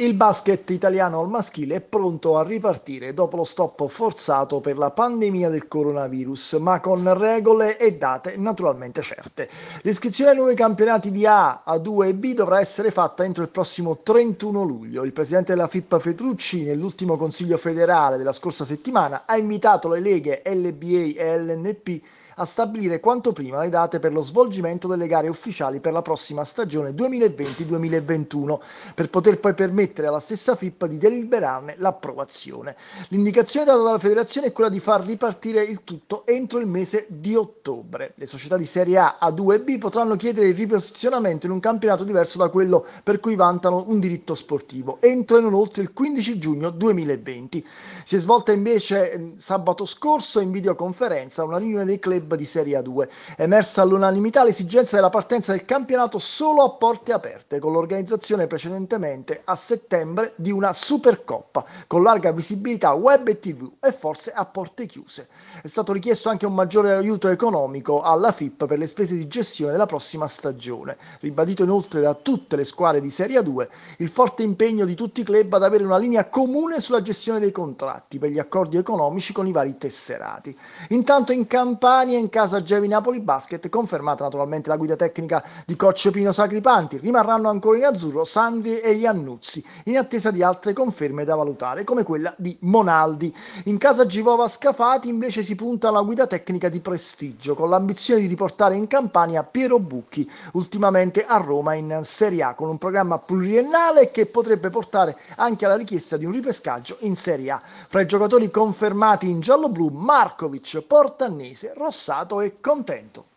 Il basket italiano al maschile è pronto a ripartire dopo lo stop forzato per la pandemia del coronavirus, ma con regole e date naturalmente certe. L'iscrizione ai nuovi campionati di A, A2 e B dovrà essere fatta entro il prossimo 31 luglio. Il presidente della FIPPA Petrucci, nell'ultimo consiglio federale della scorsa settimana, ha invitato le leghe LBA e LNP a stabilire quanto prima le date per lo svolgimento delle gare ufficiali per la prossima stagione 2020-2021, per poter poi permettere alla stessa FIP di deliberarne l'approvazione. L'indicazione data dalla federazione è quella di far ripartire il tutto entro il mese di ottobre. Le società di Serie A, A2 e B potranno chiedere il riposizionamento in un campionato diverso da quello per cui vantano un diritto sportivo, entro e non oltre il 15 giugno 2020. Si è svolta invece sabato scorso in videoconferenza una riunione dei club club di Serie A2. Emersa all'unanimità l'esigenza della partenza del campionato solo a porte aperte, con l'organizzazione precedentemente a settembre di una Supercoppa, con larga visibilità web e tv e forse a porte chiuse. È stato richiesto anche un maggiore aiuto economico alla FIP per le spese di gestione della prossima stagione, ribadito inoltre da tutte le squadre di Serie A2 il forte impegno di tutti i club ad avere una linea comune sulla gestione dei contratti per gli accordi economici con i vari tesserati. Intanto in Campania in casa Gevi Napoli Basket, confermata naturalmente la guida tecnica di coach Pino Sacripanti. Rimarranno ancora in azzurro Sandri e Iannuzzi, in attesa di altre conferme da valutare, come quella di Monaldi. In casa Givova Scafati invece si punta alla guida tecnica di prestigio, con l'ambizione di riportare in Campania Piero Bucchi, ultimamente a Roma in Serie A, con un programma pluriennale che potrebbe portare anche alla richiesta di un ripescaggio in Serie A. Fra i giocatori confermati in giallo-blu, Markovic, Portannese, Rossellini, passato e contento.